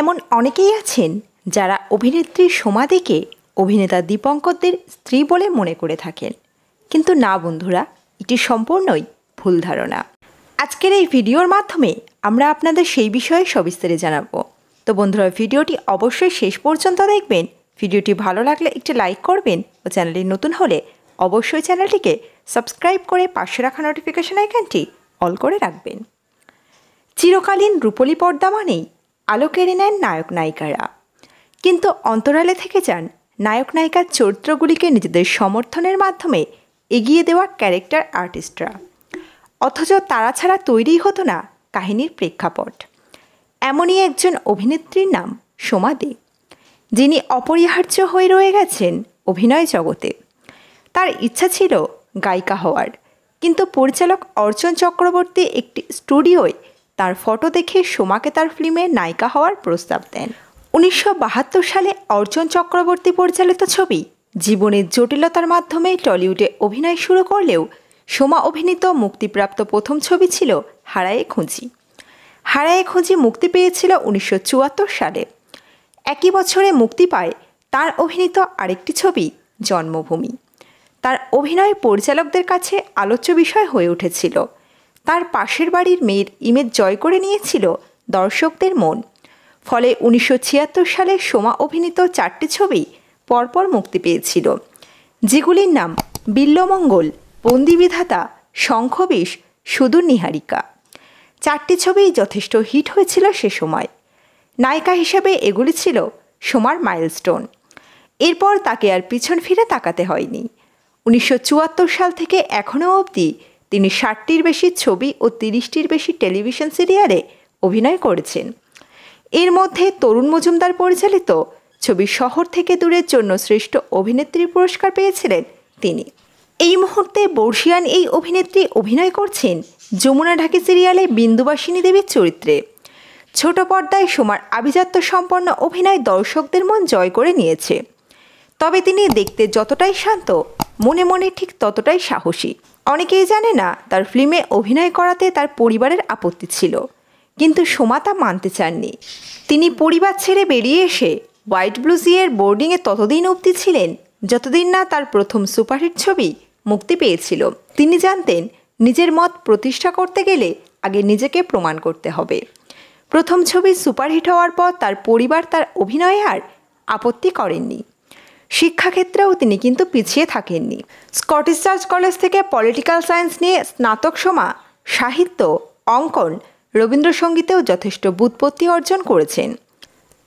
এমন অনেকেই আছেন যারা অভিনেত্রী সমাধিকে অভিনেতা দীপঙ্করদের স্ত্রী বলে মনে করে থাকেন কিন্তু না বন্ধুরা এটি সম্পূর্ণই ভুল ধারণা আজকের এই ভিডিওর মাধ্যমে আমরা আপনাদের সেই বিষয়ে সবিস্তারে জানাবো তো বন্ধুরা ভিডিওটি অবশ্যই শেষ পর্যন্ত দেখবেন ভিডিওটি ভালো লাগলে একটি লাইক করবেন ও চ্যানেলটি নতুন হলে অবশ্যই চ্যানেলটিকে সাবস্ক্রাইব করে পাশে রাখা নোটিফিকেশন আইকনটি অল করে রাখবেন চিরকালীন রূপলি পর্দা মানেই আলো কেড়ে নেন নায়ক নায়িকারা কিন্তু অন্তরালে থেকে যান নায়ক নায়িকার চরিত্রগুলিকে নিজেদের সমর্থনের মাধ্যমে এগিয়ে দেওয়া ক্যারেক্টার আর্টিস্টরা অথচ তারা ছাড়া তৈরি হতো না কাহিনীর প্রেক্ষাপট এমনই একজন অভিনেত্রীর নাম সোমা দে যিনি অপরিহার্য হয়ে রয়ে গেছেন অভিনয় জগতে তার ইচ্ছা ছিল গায়িকা হওয়ার কিন্তু পরিচালক অর্জন চক্রবর্তী একটি স্টুডিওয় তার ফটো দেখে সোমাকে তার ফিল্মে নায়িকা হওয়ার প্রস্তাব দেন উনিশশো সালে অর্জুন চক্রবর্তী পরিচালিত ছবি জীবনের জটিলতার মাধ্যমে টলিউডে অভিনয় শুরু করলেও সোমা অভিনীত মুক্তিপ্রাপ্ত প্রথম ছবি ছিল হারায়ে খুঁজি হারায়ে খুঁজি মুক্তি পেয়েছিল উনিশশো সালে একই বছরে মুক্তি পায় তার অভিনীত আরেকটি ছবি জন্মভূমি তার অভিনয় পরিচালকদের কাছে আলোচ্য বিষয় হয়ে উঠেছিল তার পাশের বাড়ির মেয়ের ইমেজ জয় করে নিয়েছিল দর্শকদের মন ফলে উনিশশো সালে সোমা অভিনীত চারটি ছবি পরপর মুক্তি পেয়েছিল যেগুলির নাম বিল্লমঙ্গল বন্দিবিধাতা শঙ্খবিষ সুদূর নিহারিকা চারটি ছবিই যথেষ্ট হিট হয়েছিল সে সময় নায়িকা হিসেবে এগুলি ছিল সোমার মাইলস্টোন এরপর তাকে আর পিছন ফিরে তাকাতে হয়নি উনিশশো সাল থেকে এখনও অবধি তিনি ষাটটির বেশি ছবি ও তিরিশটির বেশি টেলিভিশন সিরিয়ালে অভিনয় করেছেন এর মধ্যে তরুণ মজুমদার পরিচালিত ছবি শহর থেকে দূরের জন্য শ্রেষ্ঠ অভিনেত্রী পুরস্কার পেয়েছিলেন তিনি এই মুহূর্তে বর্ষিয়ান এই অভিনেত্রী অভিনয় করছেন যমুনা ঢাকি সিরিয়ালে বিন্দুবাসিনী দেবীর চরিত্রে ছোট পর্দায় সোমার আভিজাত্য সম্পন্ন অভিনয় দর্শকদের মন জয় করে নিয়েছে তবে তিনি দেখতে যতটাই শান্ত মনে মনে ঠিক ততটাই সাহসী অনেকেই জানে না তার ফিল্মে অভিনয় করাতে তার পরিবারের আপত্তি ছিল কিন্তু সোমাতা মানতে চাননি তিনি পরিবার ছেড়ে বেরিয়ে এসে হোয়াইট ব্লুজিয়ের বোর্ডিংয়ে ততদিন অবধি ছিলেন যতদিন না তার প্রথম সুপারহিট ছবি মুক্তি পেয়েছিল তিনি জানতেন নিজের মত প্রতিষ্ঠা করতে গেলে আগে নিজেকে প্রমাণ করতে হবে প্রথম ছবি সুপারহিট হওয়ার পর তার পরিবার তার অভিনয়ে আর আপত্তি করেননি শিক্ষাক্ষেত্রেও তিনি কিন্তু পিছিয়ে থাকেননি স্কটিশ চার্চ কলেজ থেকে পলিটিক্যাল সায়েন্স নিয়ে স্নাতক সমা সাহিত্য অঙ্কন রবীন্দ্রসঙ্গীতেও যথেষ্ট বুৎপত্তি অর্জন করেছেন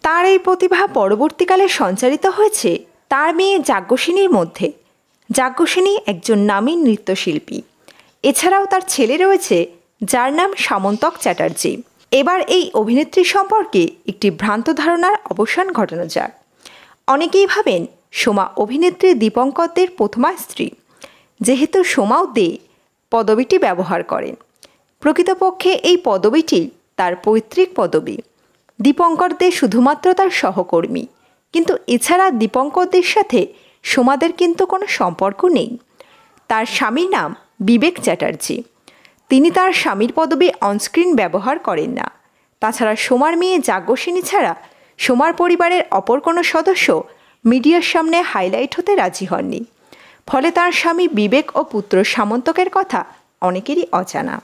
তার এই প্রতিভা পরবর্তীকালে সঞ্চারিত হয়েছে তার মেয়ে যাজ্ঞসিনীর মধ্যে যাজ্ঞসিনী একজন নামী নৃত্যশিল্পী এছাড়াও তার ছেলে রয়েছে যার নাম সামন্তক চ্যাটার্জি এবার এই অভিনেত্রী সম্পর্কে একটি ভ্রান্ত ধারণার অবসান ঘটানো যাক অনেকেই ভাবেন সোমা অভিনেত্রী দীপঙ্করদের প্রথমা স্ত্রী যেহেতু সোমাও দে পদবিটি ব্যবহার করেন প্রকৃতপক্ষে এই পদবিটি তার পৈতৃক পদবি দীপঙ্কর দে শুধুমাত্র তার সহকর্মী কিন্তু এছাড়া দীপঙ্করদের সাথে সোমাদের কিন্তু কোনো সম্পর্ক নেই তার স্বামীর নাম বিবেক চ্যাটার্জি তিনি তার স্বামীর পদবি অনস্ক্রিন ব্যবহার করেন না তাছাড়া সোমার মেয়ে জাগসিনী ছাড়া সোমার পরিবারের অপর কোনো সদস্য মিডিয়ার সামনে হাইলাইট হতে রাজি হননি ফলে তার স্বামী বিবেক ও পুত্র সামন্তকের কথা অনেকেরই অজানা